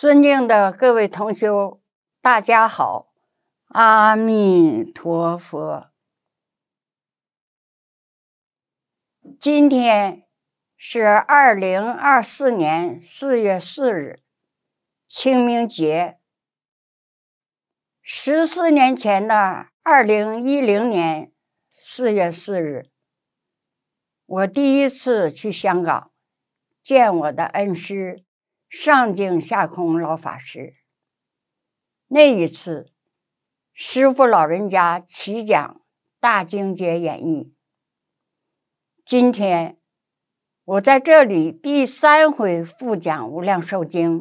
尊敬的各位同修，大家好，阿弥陀佛。今天是二零二四年四月四日，清明节。十四年前的二零一零年四月四日，我第一次去香港，见我的恩师。上净下空老法师，那一次，师傅老人家起讲《大经解演义》。今天，我在这里第三回复讲《无量寿经》，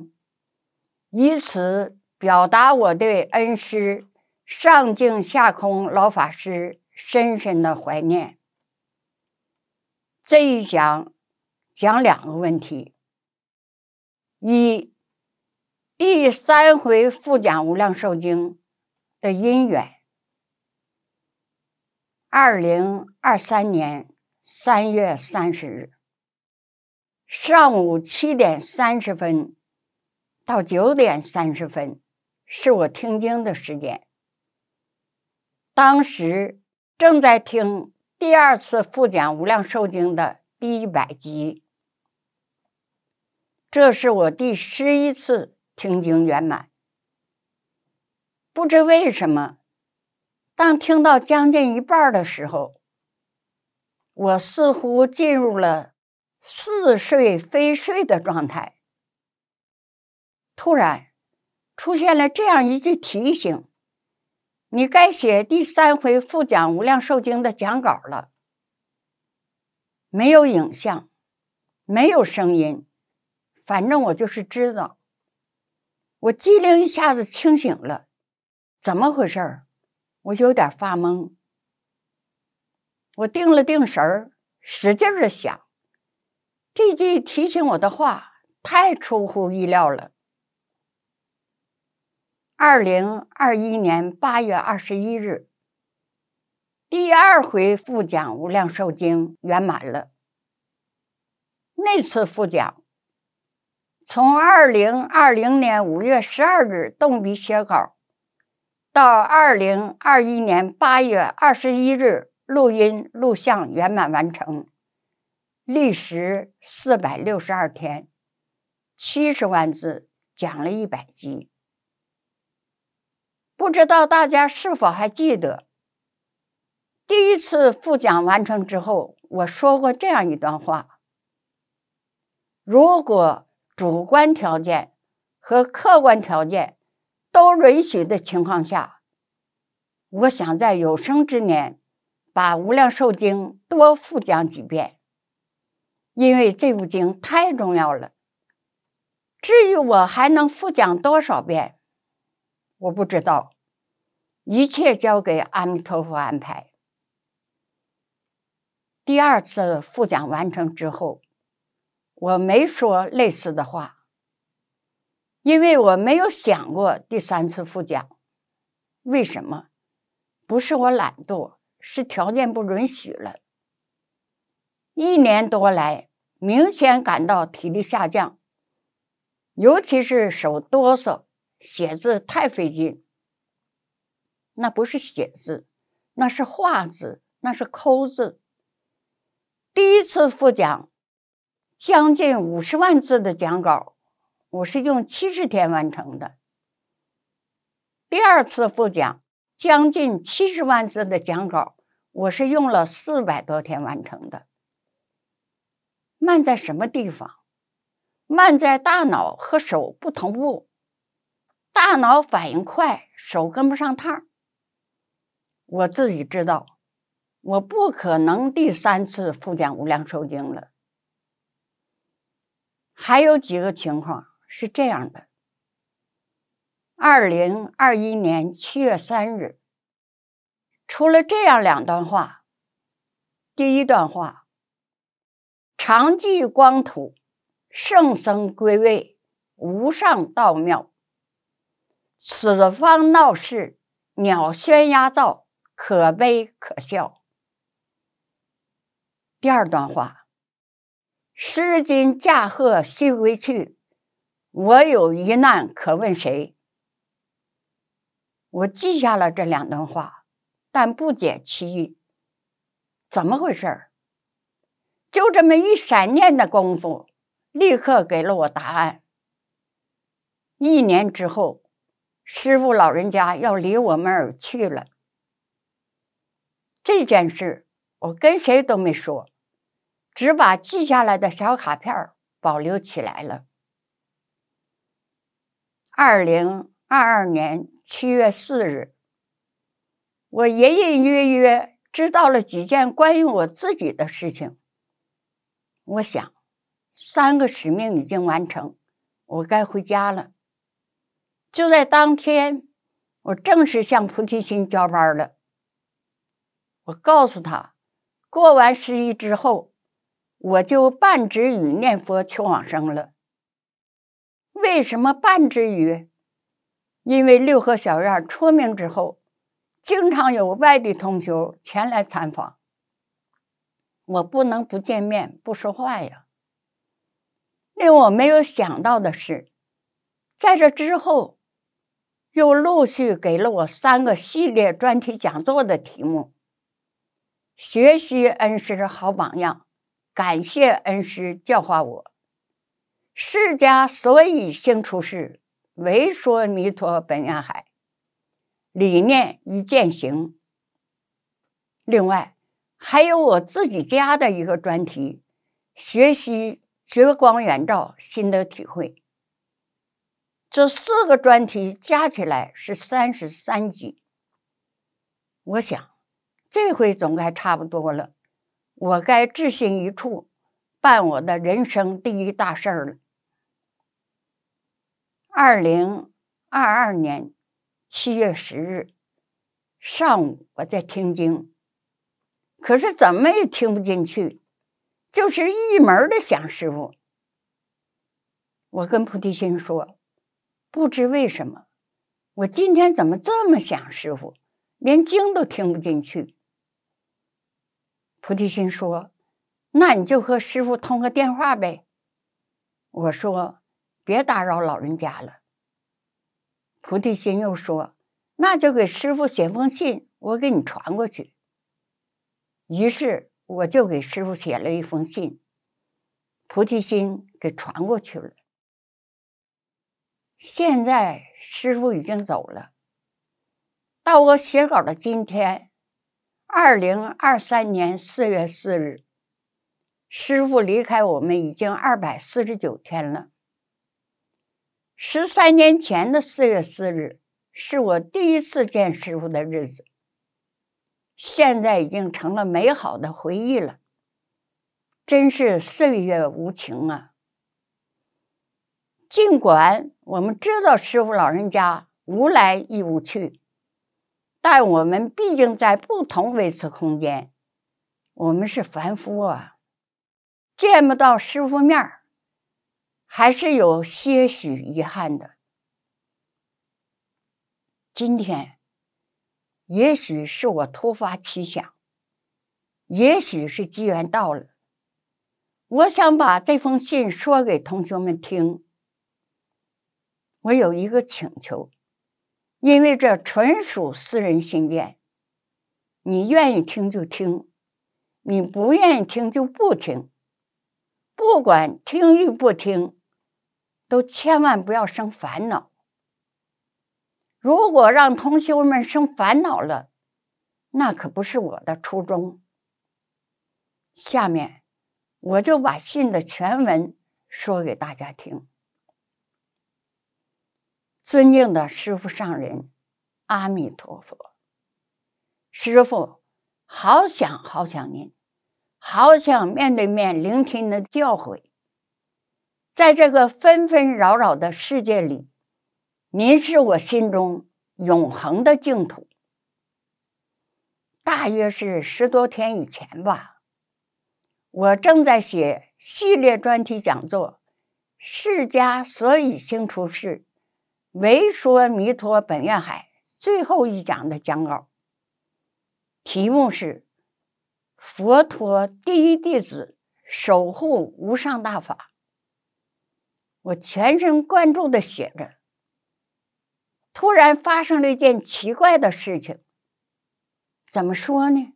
以此表达我对恩师上净下空老法师深深的怀念。这一讲，讲两个问题。一第三回复讲《无量寿经》的因缘。二零二三年三月三十日，上午七点三十分到九点三十分，是我听经的时间。当时正在听第二次复讲《无量寿经》的第一百集。这是我第十一次听经圆满。不知为什么，当听到将近一半的时候，我似乎进入了似睡非睡的状态。突然，出现了这样一句提醒：“你该写第三回复讲无量寿经的讲稿了。”没有影像，没有声音。反正我就是知道，我机灵一下子清醒了，怎么回事儿？我有点发懵。我定了定神儿，使劲儿的想，这句提醒我的话太出乎意料了。二零二一年八月二十一日，第二回复讲《无量寿经》圆满了。那次复讲。从二零二零年五月十二日动笔写稿，到二零二一年八月二十一日录音录像圆满完成，历时四百六十二天，七十万字，讲了一百集。不知道大家是否还记得，第一次复讲完成之后，我说过这样一段话：如果。主观条件和客观条件都允许的情况下，我想在有生之年把《无量寿经》多复讲几遍，因为这部经太重要了。至于我还能复讲多少遍，我不知道，一切交给阿弥陀佛安排。第二次复讲完成之后。我没说类似的话，因为我没有想过第三次复讲。为什么？不是我懒惰，是条件不允许了。一年多来，明显感到体力下降，尤其是手哆嗦，写字太费劲。那不是写字，那是画字，那是抠字。第一次复讲。将近五十万字的讲稿，我是用七十天完成的。第二次复讲，将近七十万字的讲稿，我是用了四百多天完成的。慢在什么地方？慢在大脑和手不同步，大脑反应快，手跟不上趟我自己知道，我不可能第三次复讲《无量寿经》了。还有几个情况是这样的：二零二一年七月三日，出了这样两段话。第一段话：“常寂光土，圣僧归位，无上道妙。此方闹事，鸟喧鸦噪，可悲可笑。”第二段话。诗今驾鹤西归去，我有一难可问谁？我记下了这两段话，但不解其意，怎么回事儿？就这么一闪念的功夫，立刻给了我答案。一年之后，师傅老人家要离我们而去了，这件事我跟谁都没说。只把记下来的小卡片保留起来了。二零二二年七月四日，我隐隐约约知道了几件关于我自己的事情。我想，三个使命已经完成，我该回家了。就在当天，我正式向菩提心交班了。我告诉他，过完十一之后。我就半只鱼念佛求往生了。为什么半只鱼？因为六合小院出名之后，经常有外地同学前来参访，我不能不见面、不说话呀。令我没有想到的是，在这之后，又陆续给了我三个系列专题讲座的题目：学习恩师好榜样。感谢恩师教化我。释迦所以兴出世，为说弥陀本愿海理念与践行。另外，还有我自己家的一个专题，学习觉光圆照心得体会。这四个专题加起来是三十三集。我想，这回总该差不多了。我该置信一处，办我的人生第一大事儿了。二零二二年七月十日上午，我在听经，可是怎么也听不进去，就是一门儿的想师傅。我跟菩提心说：“不知为什么，我今天怎么这么想师傅，连经都听不进去。”菩提心说：“那你就和师傅通个电话呗。”我说：“别打扰老人家了。”菩提心又说：“那就给师傅写封信，我给你传过去。”于是我就给师傅写了一封信，菩提心给传过去了。现在师傅已经走了，到我写稿的今天。二零二三年四月四日，师傅离开我们已经二百四十九天了。十三年前的四月四日，是我第一次见师傅的日子，现在已经成了美好的回忆了。真是岁月无情啊！尽管我们知道师傅老人家无来亦无去。但我们毕竟在不同维次空间，我们是凡夫啊，见不到师傅面儿，还是有些许遗憾的。今天，也许是我突发奇想，也许是机缘到了，我想把这封信说给同学们听。我有一个请求。因为这纯属私人信件，你愿意听就听，你不愿意听就不听。不管听与不听，都千万不要生烦恼。如果让同学们生烦恼了，那可不是我的初衷。下面，我就把信的全文说给大家听。尊敬的师傅上人，阿弥陀佛，师傅，好想好想您，好想面对面聆听您的教诲。在这个纷纷扰扰的世界里，您是我心中永恒的净土。大约是十多天以前吧，我正在写系列专题讲座《释迦所以兴出世》。《维说弥陀本愿海最后一讲的讲稿，题目是《佛陀第一弟子守护无上大法》。我全神贯注的写着，突然发生了一件奇怪的事情。怎么说呢？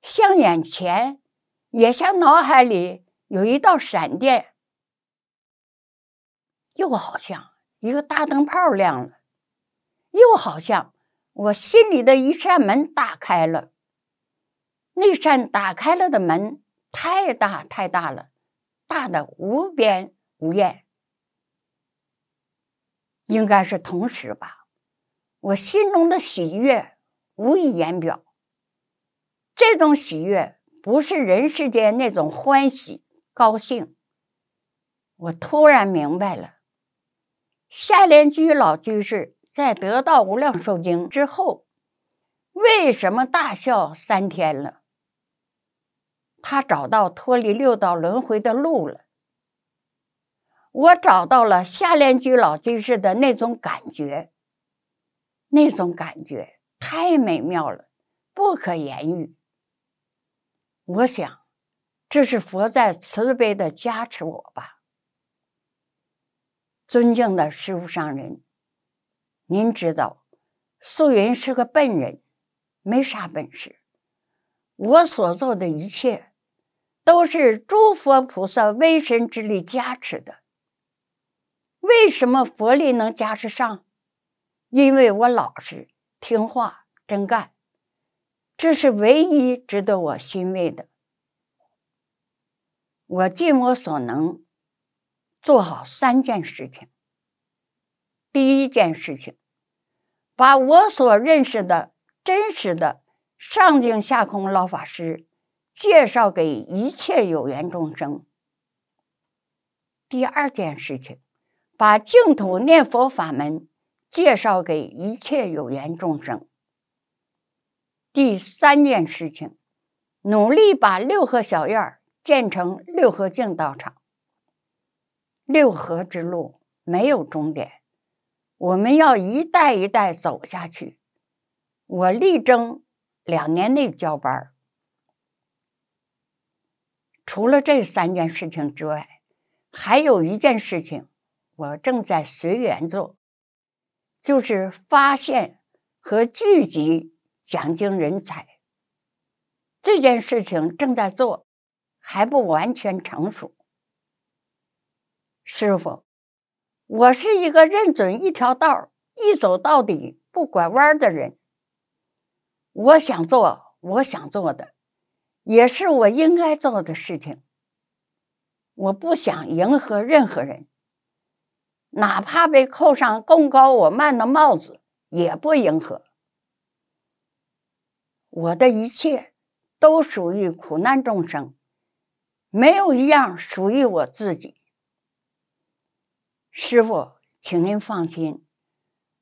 像眼前，也像脑海里有一道闪电，又好像。一个大灯泡亮了，又好像我心里的一扇门打开了。那扇打开了的门太大太大了，大的无边无沿。应该是同时吧，我心中的喜悦无以言表。这种喜悦不是人世间那种欢喜高兴。我突然明白了。下莲居老居士在得到无量寿经之后，为什么大笑三天了？他找到脱离六道轮回的路了。我找到了夏莲居老居士的那种感觉，那种感觉太美妙了，不可言喻。我想，这是佛在慈悲的加持我吧。尊敬的师傅上人，您知道，素云是个笨人，没啥本事。我所做的一切，都是诸佛菩萨威神之力加持的。为什么佛力能加持上？因为我老实、听话、真干，这是唯一值得我欣慰的。我尽我所能。做好三件事情。第一件事情，把我所认识的真实的上净下空老法师介绍给一切有缘众生。第二件事情，把净土念佛法门介绍给一切有缘众生。第三件事情，努力把六合小院儿建成六合净道场。六合之路没有终点，我们要一代一代走下去。我力争两年内交班儿。除了这三件事情之外，还有一件事情，我正在随缘做，就是发现和聚集讲经人才。这件事情正在做，还不完全成熟。师傅，我是一个认准一条道一走到底不拐弯的人。我想做我想做的，也是我应该做的事情。我不想迎合任何人，哪怕被扣上“共高我慢”的帽子，也不迎合。我的一切都属于苦难众生，没有一样属于我自己。师傅，请您放心，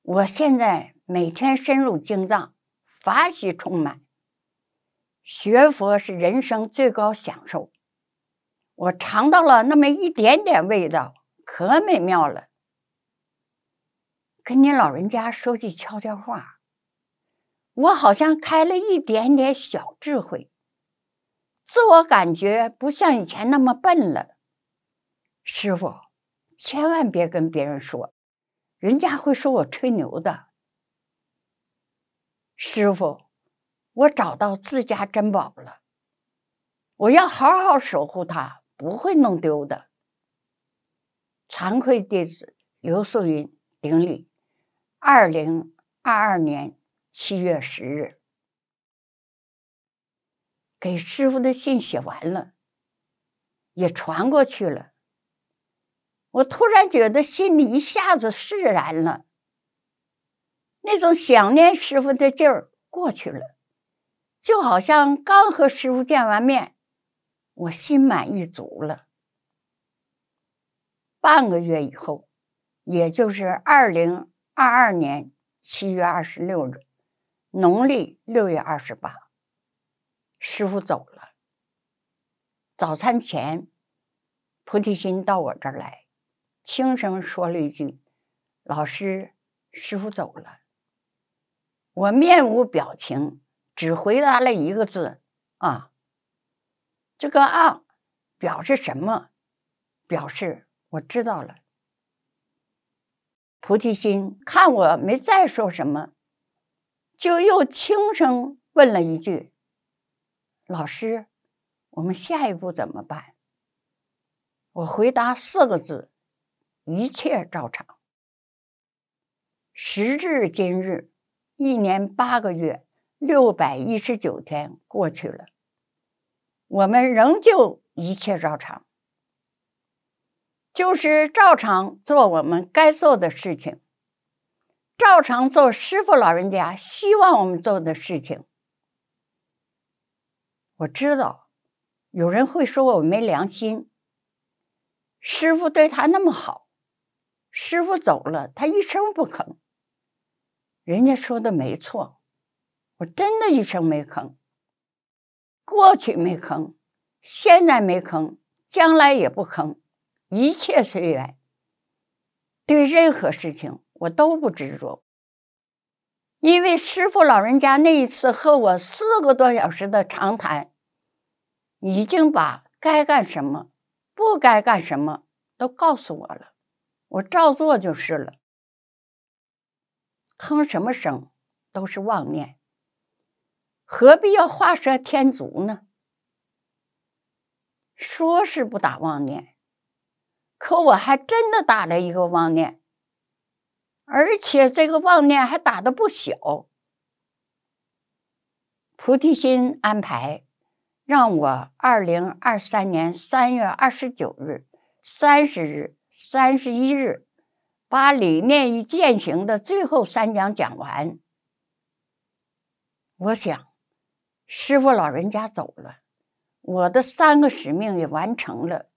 我现在每天深入经藏，法喜充满。学佛是人生最高享受，我尝到了那么一点点味道，可美妙了。跟您老人家说句悄悄话，我好像开了一点点小智慧，自我感觉不像以前那么笨了。师傅。千万别跟别人说，人家会说我吹牛的。师傅，我找到自家珍宝了，我要好好守护它，不会弄丢的。惭愧弟子刘素云，顶礼，二零二二年七月十日，给师傅的信写完了，也传过去了。我突然觉得心里一下子释然了，那种想念师傅的劲儿过去了，就好像刚和师傅见完面，我心满意足了。半个月以后，也就是二零二二年七月二十六日，农历六月二十八，师傅走了。早餐前，菩提心到我这儿来。轻声说了一句：“老师，师傅走了。”我面无表情，只回答了一个字：“啊。”这个“啊”表示什么？表示我知道了。菩提心看我没再说什么，就又轻声问了一句：“老师，我们下一步怎么办？”我回答四个字。一切照常。时至今日，一年八个月六百一十九天过去了，我们仍旧一切照常，就是照常做我们该做的事情，照常做师傅老人家希望我们做的事情。我知道，有人会说我没良心。师傅对他那么好。师傅走了，他一声不吭。人家说的没错，我真的一声没吭。过去没吭，现在没吭，将来也不吭。一切随缘。对任何事情，我都不执着。因为师傅老人家那一次和我四个多小时的长谈，已经把该干什么、不该干什么都告诉我了。我照做就是了，哼什么声，都是妄念，何必要画蛇添足呢？说是不打妄念，可我还真的打了一个妄念，而且这个妄念还打的不小。菩提心安排，让我二零二三年三月二十九日、三十日。三十一日，把理念与践行的最后三讲讲完。我想，师傅老人家走了，我的三个使命也完成了。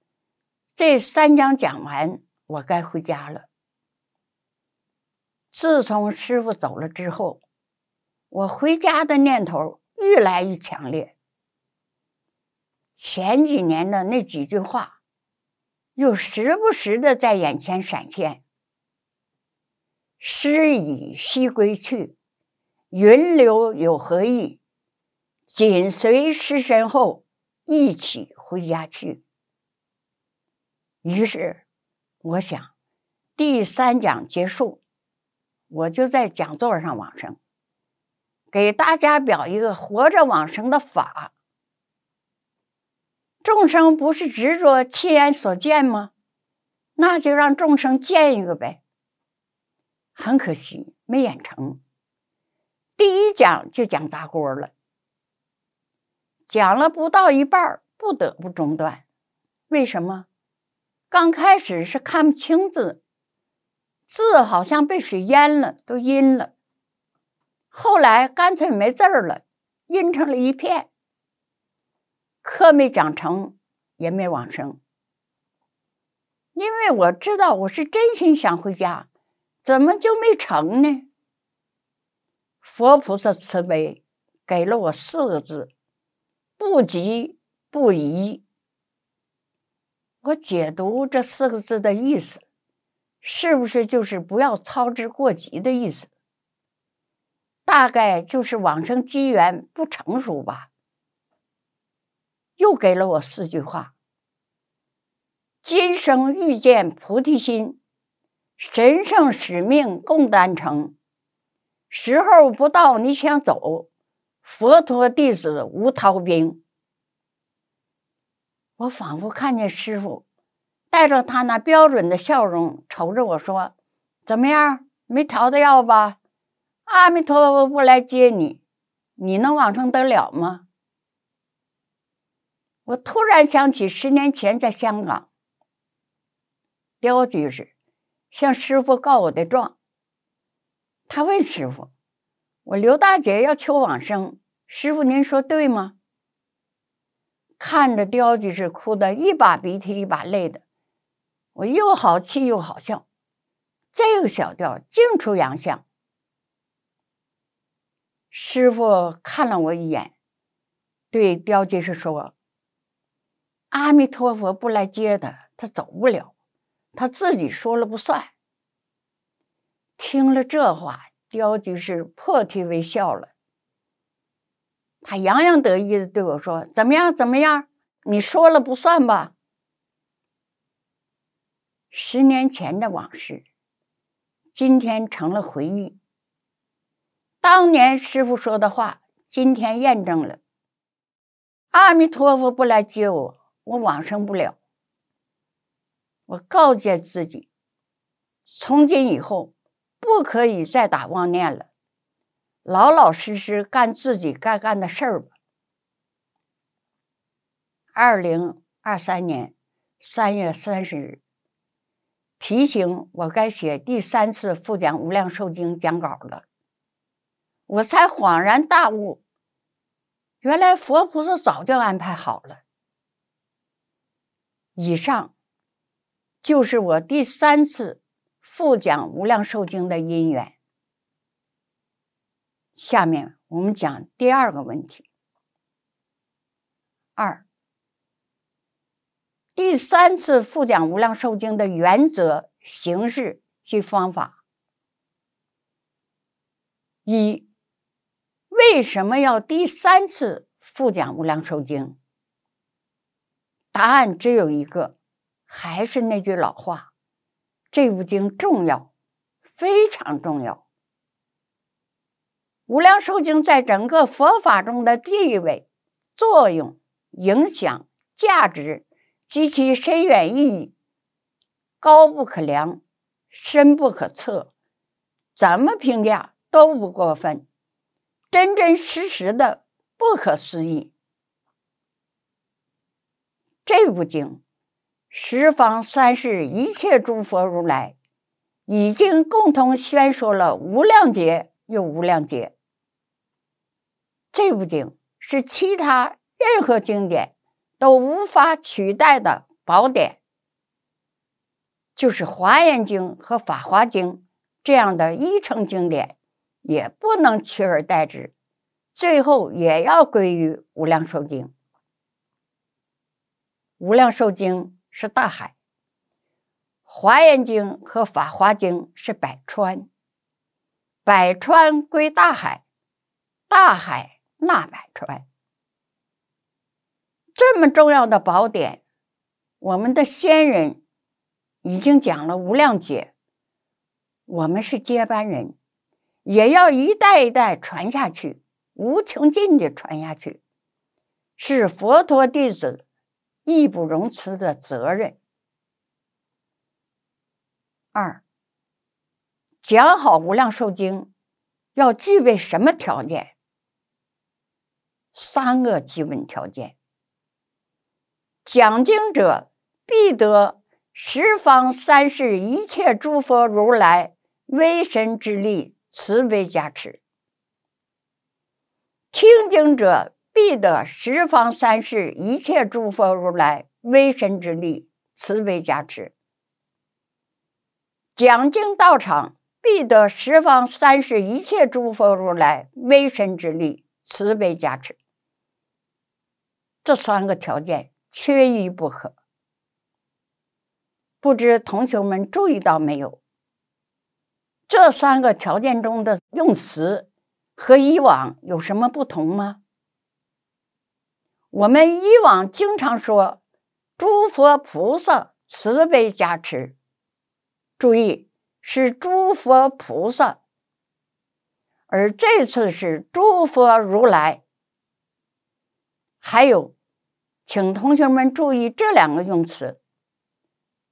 这三讲讲完，我该回家了。自从师傅走了之后，我回家的念头愈来愈强烈。前几年的那几句话。又时不时的在眼前闪现。诗已西归去，云留有何意？紧随师身后，一起回家去。于是，我想，第三讲结束，我就在讲座上往生，给大家表一个活着往生的法。众生不是执着亲眼所见吗？那就让众生见一个呗。很可惜没演成。第一讲就讲砸锅了，讲了不到一半不得不中断。为什么？刚开始是看不清字，字好像被水淹了，都阴了。后来干脆没字儿了，阴成了一片。课没讲成，也没往生，因为我知道我是真心想回家，怎么就没成呢？佛菩萨慈悲，给了我四个字：不急不疑。我解读这四个字的意思，是不是就是不要操之过急的意思？大概就是往生机缘不成熟吧。又给了我四句话：今生遇见菩提心，神圣使命共担承；时候不到，你想走，佛陀弟子无逃兵。我仿佛看见师傅，带着他那标准的笑容，瞅着我说：“怎么样，没逃掉吧？阿弥陀佛不来接你，你能往生得了吗？”我突然想起十年前在香港，刁居士向师傅告我的状。他问师傅：“我刘大姐要求往生，师傅您说对吗？”看着刁居士哭的一把鼻涕一把泪的，我又好气又好笑。这个小调净出洋相。师傅看了我一眼，对刁居士说。阿弥陀佛不来接他，他走不了，他自己说了不算。听了这话，刁居士破涕为笑了，他洋洋得意的对我说：“怎么样？怎么样？你说了不算吧？”十年前的往事，今天成了回忆。当年师傅说的话，今天验证了。阿弥陀佛不来接我。我往生不了，我告诫自己，从今以后不可以再打妄念了，老老实实干自己该干的事儿吧。二零二三年三月三十日，提醒我该写第三次复讲《无量寿经》讲稿了，我才恍然大悟，原来佛菩萨早就安排好了。以上就是我第三次复讲《无量寿经》的因缘。下面我们讲第二个问题：二、第三次复讲《无量寿经》的原则、形式及方法。一、为什么要第三次复讲《无量寿经》？答案只有一个，还是那句老话：这部经重要，非常重要。《无量寿经》在整个佛法中的地位、作用、影响、价值及其深远意义，高不可量，深不可测。怎么评价都不过分，真真实实的不可思议。这部经，十方三世一切诸佛如来已经共同宣说了无量劫又无量劫。这部经是其他任何经典都无法取代的宝典，就是《华严经》和《法华经》这样的一乘经典也不能取而代之，最后也要归于《无量寿经》。无量寿经是大海，华严经和法华经是百川，百川归大海，大海纳百川。这么重要的宝典，我们的先人已经讲了无量劫，我们是接班人，也要一代一代传下去，无穷尽的传下去，是佛陀弟子。义不容辞的责任。二，讲好无量寿经，要具备什么条件？三个基本条件：讲经者必得十方三世一切诸佛如来威神之力慈悲加持，听经者。必得十方三世一切诸佛如来威神之力慈悲加持，讲经道场必得十方三世一切诸佛如来威神之力慈悲加持，这三个条件缺一不可。不知同学们注意到没有？这三个条件中的用词和以往有什么不同吗？我们以往经常说“诸佛菩萨慈悲加持”，注意是“诸佛菩萨”，而这次是“诸佛如来”。还有，请同学们注意这两个用词，“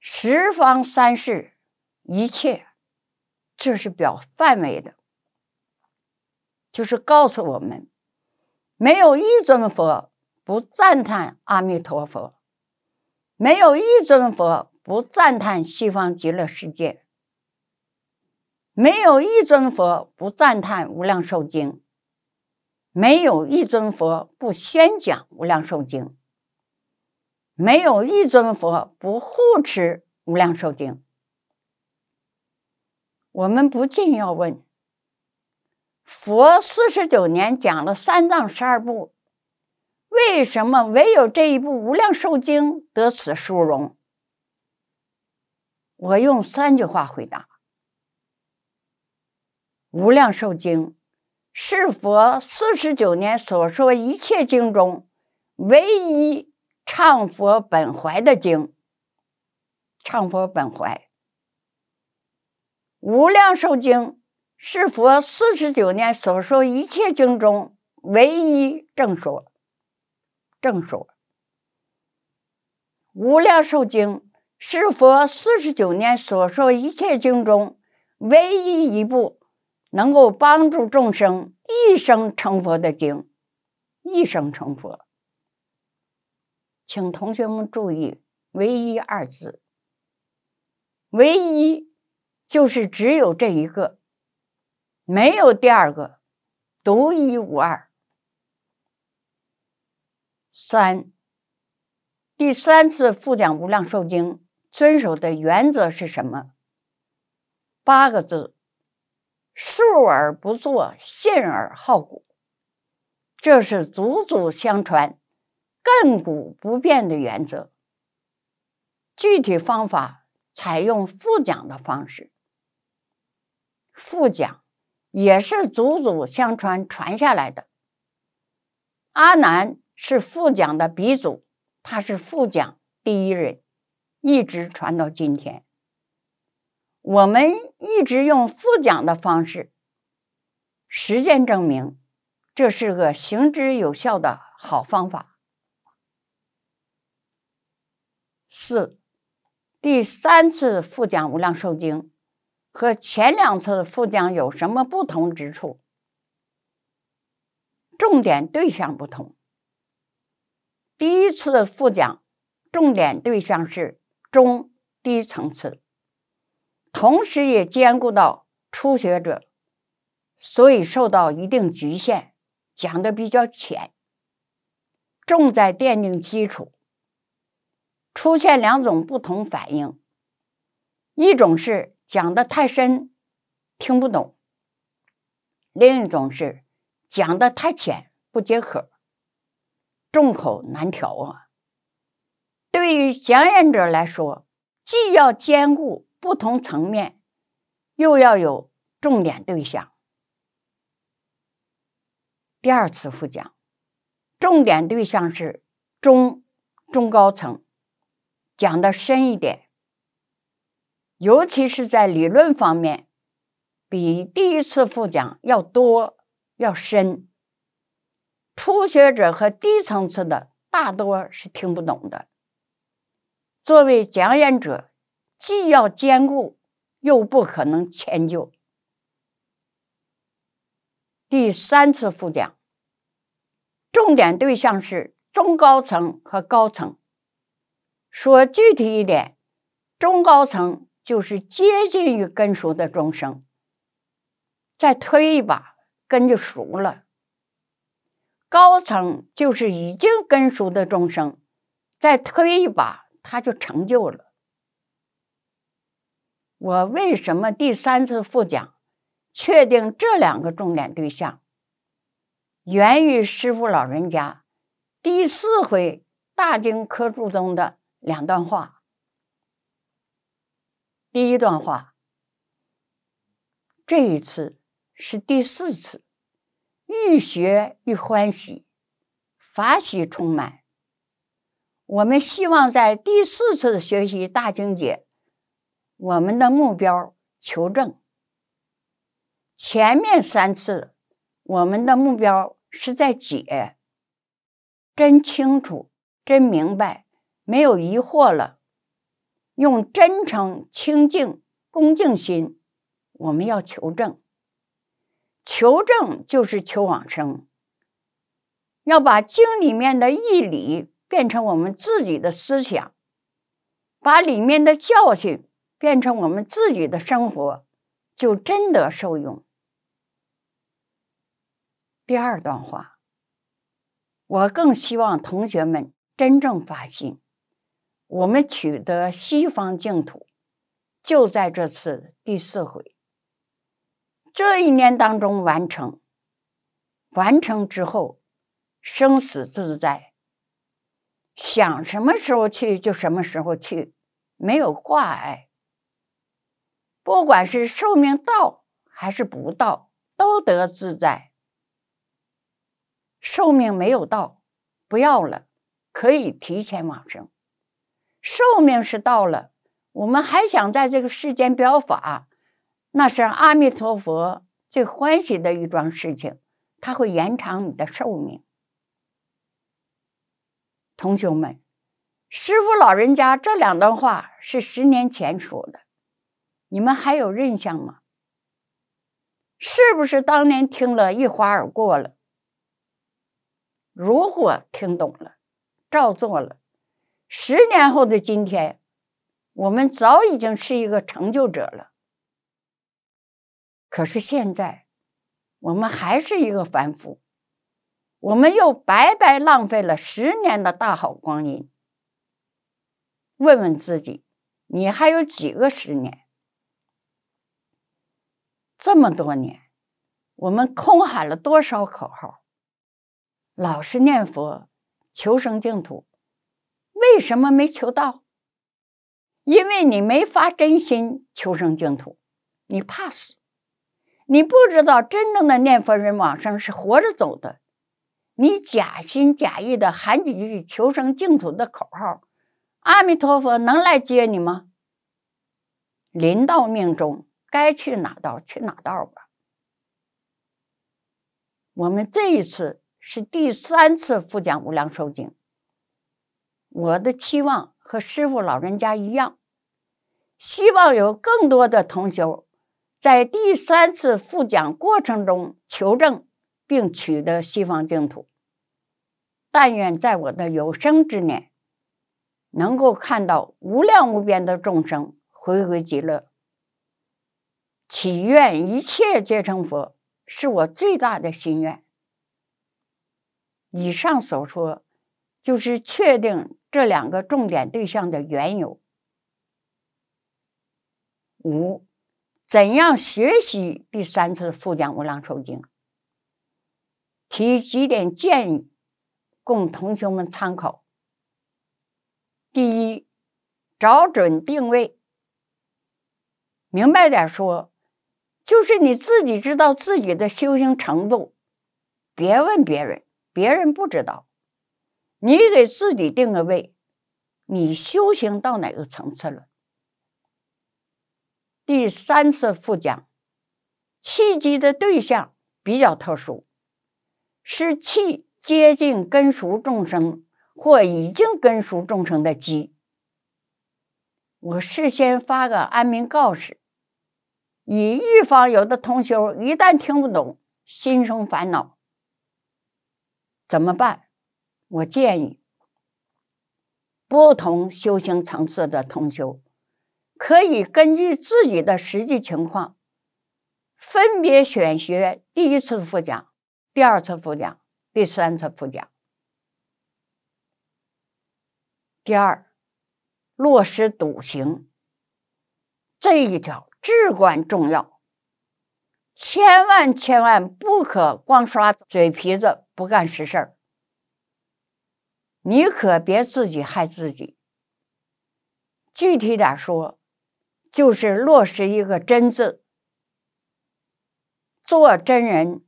十方三世一切”，这是表范围的，就是告诉我们，没有一尊佛。不赞叹阿弥陀佛，没有一尊佛不赞叹西方极乐世界，没有一尊佛不赞叹无量寿经，没有一尊佛不宣讲无量寿经，没有一尊佛不护持无量寿经。我们不禁要问：佛四十九年讲了三藏十二部。为什么唯有这一部《无量寿经》得此殊荣？我用三句话回答：《无量寿经》是佛四十九年所说一切经中唯一唱佛本怀的经；唱佛本怀，《无量寿经》是佛四十九年所说一切经中唯一正说。正说《无量寿经》是佛四十九年所说一切经中唯一一部能够帮助众生一生成佛的经，一生成佛。请同学们注意“唯一”二字，“唯一”就是只有这一个，没有第二个，独一无二。三，第三次复讲《无量寿经》遵守的原则是什么？八个字：述而不作，信而好古。这是祖祖相传、亘古不变的原则。具体方法采用复讲的方式。复讲也是祖祖相传传下来的。阿难。是复讲的鼻祖，他是复讲第一人，一直传到今天。我们一直用复讲的方式，实践证明，这是个行之有效的好方法。四，第三次复讲《无量寿经》和前两次复讲有什么不同之处？重点对象不同。第一次复讲，重点对象是中低层次，同时也兼顾到初学者，所以受到一定局限，讲的比较浅，重在奠定基础。出现两种不同反应：一种是讲的太深，听不懂；另一种是讲的太浅，不解渴。众口难调啊！对于讲演者来说，既要兼顾不同层面，又要有重点对象。第二次复讲，重点对象是中中高层，讲的深一点，尤其是在理论方面，比第一次复讲要多、要深。初学者和低层次的大多是听不懂的。作为讲演者，既要兼顾，又不可能迁就。第三次复讲，重点对象是中高层和高层。说具体一点，中高层就是接近于根熟的众生，再推一把，根就熟了。高层就是已经根熟的众生，再推一把，他就成就了。我为什么第三次复讲，确定这两个重点对象，源于师父老人家第四回《大经科注》中的两段话。第一段话，这一次是第四次。愈学愈欢喜，法喜充满。我们希望在第四次学习大经解，我们的目标求证。前面三次，我们的目标是在解，真清楚，真明白，没有疑惑了。用真诚、清净、恭敬心，我们要求证。求证就是求往生，要把经里面的义理变成我们自己的思想，把里面的教训变成我们自己的生活，就真的受用。第二段话，我更希望同学们真正发心，我们取得西方净土，就在这次第四回。这一年当中完成，完成之后，生死自在，想什么时候去就什么时候去，没有挂碍。不管是寿命到还是不到，都得自在。寿命没有到，不要了，可以提前往生。寿命是到了，我们还想在这个世间标法。那是阿弥陀佛最欢喜的一桩事情，他会延长你的寿命。同学们，师傅老人家这两段话是十年前说的，你们还有印象吗？是不是当年听了一滑而过了？如果听懂了，照做了，十年后的今天，我们早已经是一个成就者了。可是现在，我们还是一个凡夫，我们又白白浪费了十年的大好光阴。问问自己，你还有几个十年？这么多年，我们空喊了多少口号？老是念佛求生净土，为什么没求到？因为你没发真心求生净土，你怕死。你不知道真正的念佛人往生是活着走的，你假心假意的喊几句求生净土的口号，阿弥陀佛能来接你吗？临到命中该去哪道去哪道吧。我们这一次是第三次复讲《无量寿经》，我的期望和师傅老人家一样，希望有更多的同学。在第三次复讲过程中求证，并取得西方净土。但愿在我的有生之年，能够看到无量无边的众生回归极乐。祈愿一切皆成佛，是我最大的心愿。以上所说，就是确定这两个重点对象的缘由。五。怎样学习第三次复讲《无量寿经》？提几点建议，供同学们参考。第一，找准定位。明白点说，就是你自己知道自己的修行程度，别问别人，别人不知道。你给自己定个位，你修行到哪个层次了？第三次复讲，气机的对象比较特殊，是气接近根熟众生或已经根熟众生的机。我事先发个安民告示，以预防有的同修一旦听不懂，心生烦恼。怎么办？我建议，不同修行层次的同修。可以根据自己的实际情况，分别选学第一次复讲、第二次复讲、第三次复讲。第二，落实笃行这一条至关重要，千万千万不可光刷嘴皮子不干实事儿，你可别自己害自己。具体点说。就是落实一个“真”字，做真人，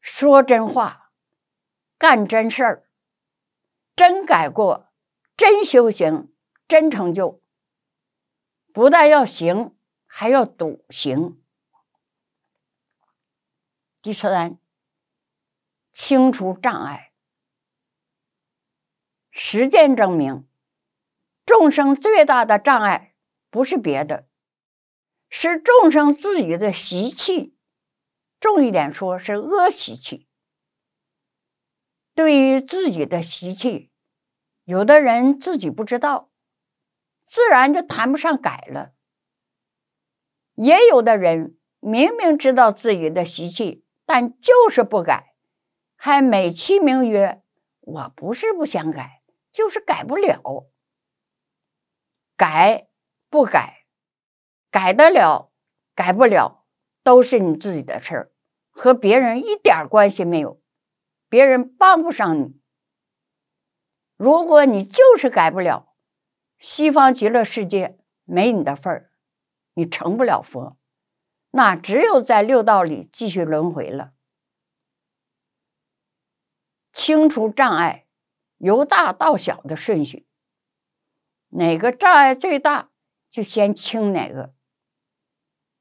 说真话，干真事儿，真改过，真修行，真成就。不但要行，还要笃行。第三，清除障碍。实践证明，众生最大的障碍。不是别的，是众生自己的习气，重一点说是恶习气。对于自己的习气，有的人自己不知道，自然就谈不上改了；也有的人明明知道自己的习气，但就是不改，还美其名曰“我不是不想改，就是改不了”，改。不改，改得了，改不了，都是你自己的事儿，和别人一点关系没有，别人帮不上你。如果你就是改不了，西方极乐世界没你的份儿，你成不了佛，那只有在六道里继续轮回了。清除障碍，由大到小的顺序，哪个障碍最大？就先清哪个，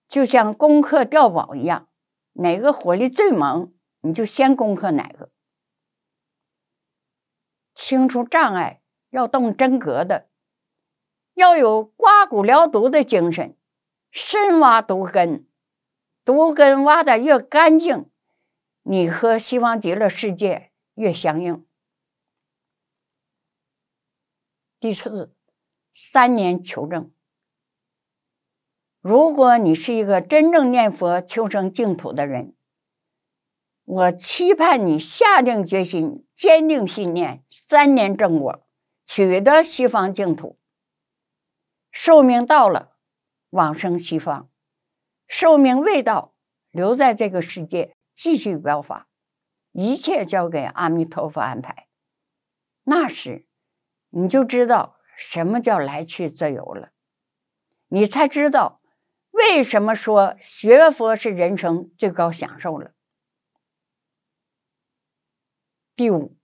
就像攻克碉堡一样，哪个火力最猛，你就先攻克哪个。清除障碍要动真格的，要有刮骨疗毒的精神，深挖毒根，毒根挖的越干净，你和西方极乐世界越相应。第四，三年求证。如果你是一个真正念佛求生净土的人，我期盼你下定决心，坚定信念，三年正果，取得西方净土。寿命到了，往生西方；寿命未到，留在这个世界继续表法，一切交给阿弥陀佛安排。那时，你就知道什么叫来去自由了，你才知道。为什么说学佛是人生最高享受了？第五，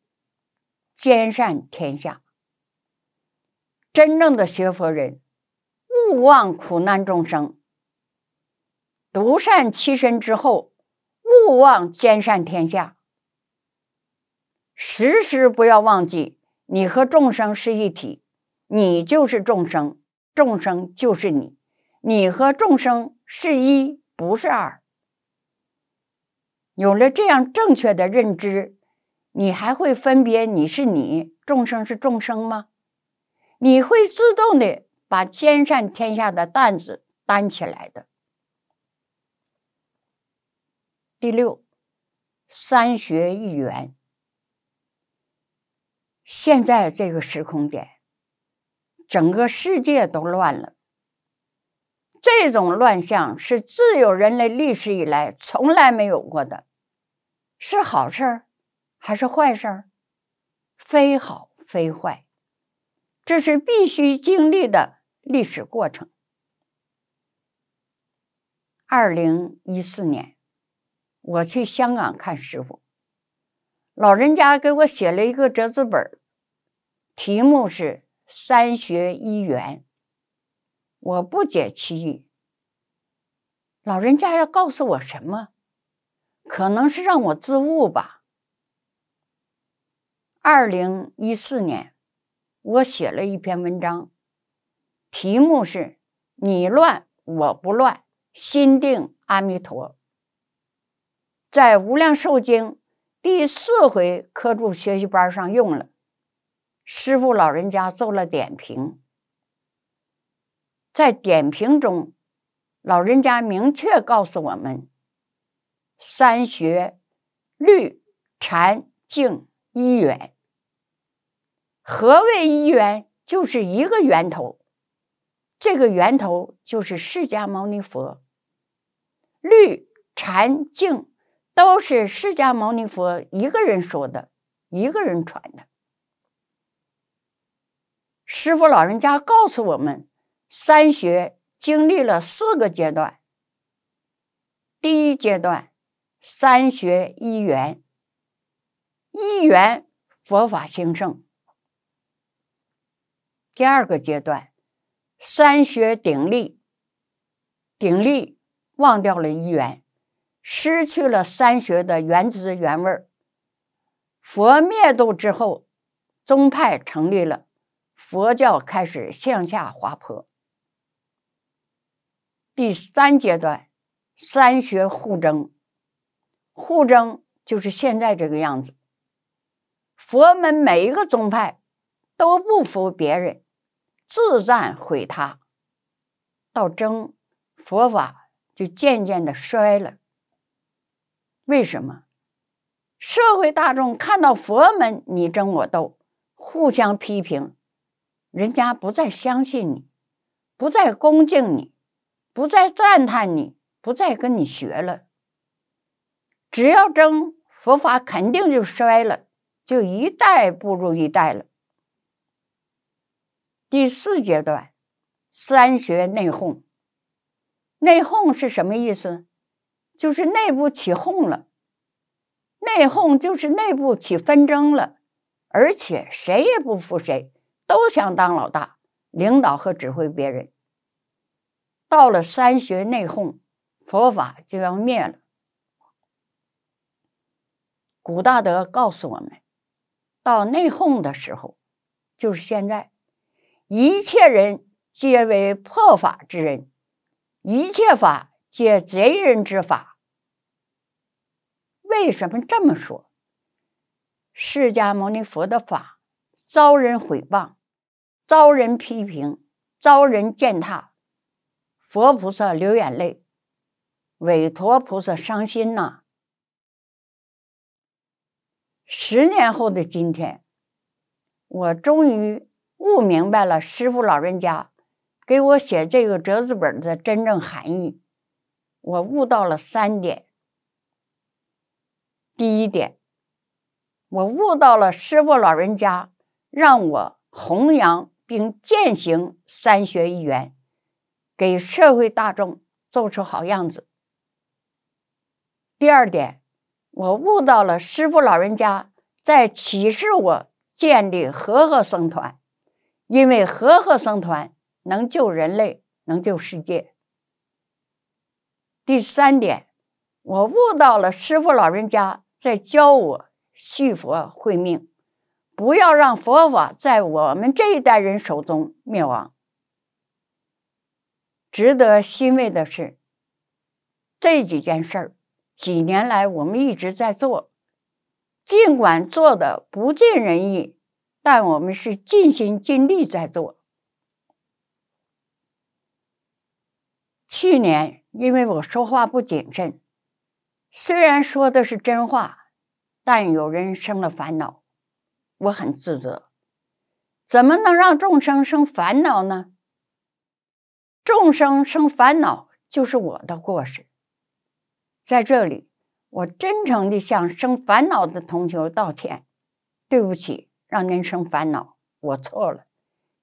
兼善天下。真正的学佛人，勿忘苦难众生；独善其身之后，勿忘兼善天下。时时不要忘记，你和众生是一体，你就是众生，众生就是你。你和众生是一，不是二。有了这样正确的认知，你还会分别你是你，众生是众生吗？你会自动的把兼善天下的担子担起来的。第六，三学一缘。现在这个时空点，整个世界都乱了。这种乱象是自有人类历史以来从来没有过的，是好事儿还是坏事儿？非好非坏，这是必须经历的历史过程。二零一四年，我去香港看师傅，老人家给我写了一个折子本，题目是“三学一缘”。我不解其意，老人家要告诉我什么？可能是让我自悟吧。二零一四年，我写了一篇文章，题目是“你乱我不乱，心定阿弥陀”。在《无量寿经》第四回科助学习班上用了，师傅老人家做了点评。在点评中，老人家明确告诉我们：“三学、律、禅、静、一元。何谓一元？就是一个源头。这个源头就是释迦牟尼佛。律、禅、静都是释迦牟尼佛一个人说的，一个人传的。师傅老人家告诉我们。”三学经历了四个阶段。第一阶段，三学一元，一元佛法兴盛。第二个阶段，三学鼎立，鼎立忘掉了，一元失去了三学的原汁原味儿。佛灭度之后，宗派成立了，佛教开始向下滑坡。第三阶段，三学互争，互争就是现在这个样子。佛门每一个宗派都不服别人，自赞毁他，到争佛法就渐渐的衰了。为什么？社会大众看到佛门你争我斗，互相批评，人家不再相信你，不再恭敬你。不再赞叹你，不再跟你学了。只要争佛法，肯定就衰了，就一代不如一代了。第四阶段，三学内讧。内讧是什么意思？就是内部起哄了。内讧就是内部起纷争了，而且谁也不服谁，都想当老大，领导和指挥别人。到了三学内讧，佛法就要灭了。古大德告诉我们，到内讧的时候，就是现在，一切人皆为破法之人，一切法皆贼人之法。为什么这么说？释迦牟尼佛的法遭人毁谤，遭人批评，遭人践踏。佛菩萨流眼泪，韦陀菩萨伤心呐。十年后的今天，我终于悟明白了师傅老人家给我写这个折子本的真正含义。我悟到了三点。第一点，我悟到了师傅老人家让我弘扬并践行三学一缘。给社会大众做出好样子。第二点，我悟到了师傅老人家在启示我建立和合僧团，因为和合僧团能救人类，能救世界。第三点，我悟到了师傅老人家在教我续佛慧命，不要让佛法在我们这一代人手中灭亡。值得欣慰的是，这几件事儿，几年来我们一直在做，尽管做的不尽人意，但我们是尽心尽力在做。去年因为我说话不谨慎，虽然说的是真话，但有人生了烦恼，我很自责。怎么能让众生生烦恼呢？众生生烦恼，就是我的过失。在这里，我真诚的向生烦恼的同学道歉，对不起，让您生烦恼，我错了，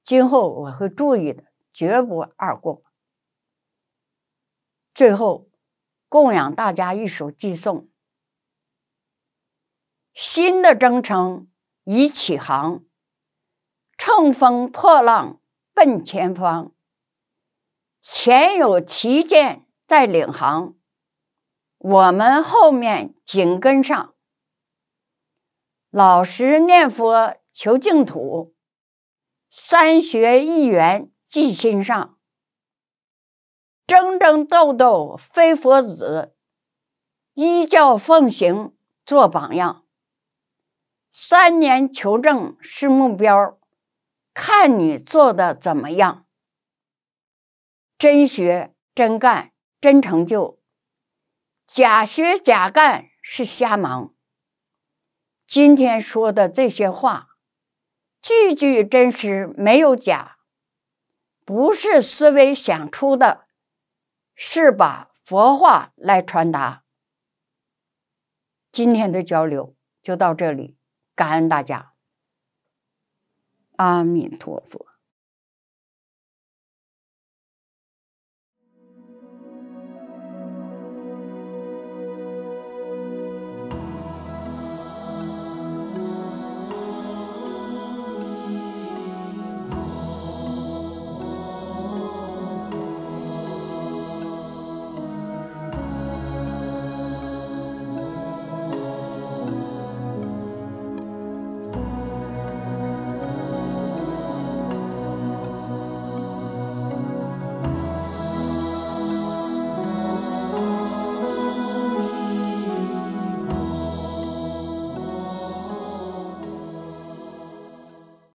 今后我会注意的，绝不二过。最后，供养大家一首寄颂：新的征程已起航，乘风破浪奔前方。前有旗舰在领航，我们后面紧跟上。老实念佛求净土，三学一缘记心上。争争斗斗非佛子，依教奉行做榜样。三年求证是目标，看你做的怎么样。真学真干真成就，假学假干是瞎忙。今天说的这些话，句句真实没有假，不是思维想出的，是把佛话来传达。今天的交流就到这里，感恩大家，阿弥陀佛。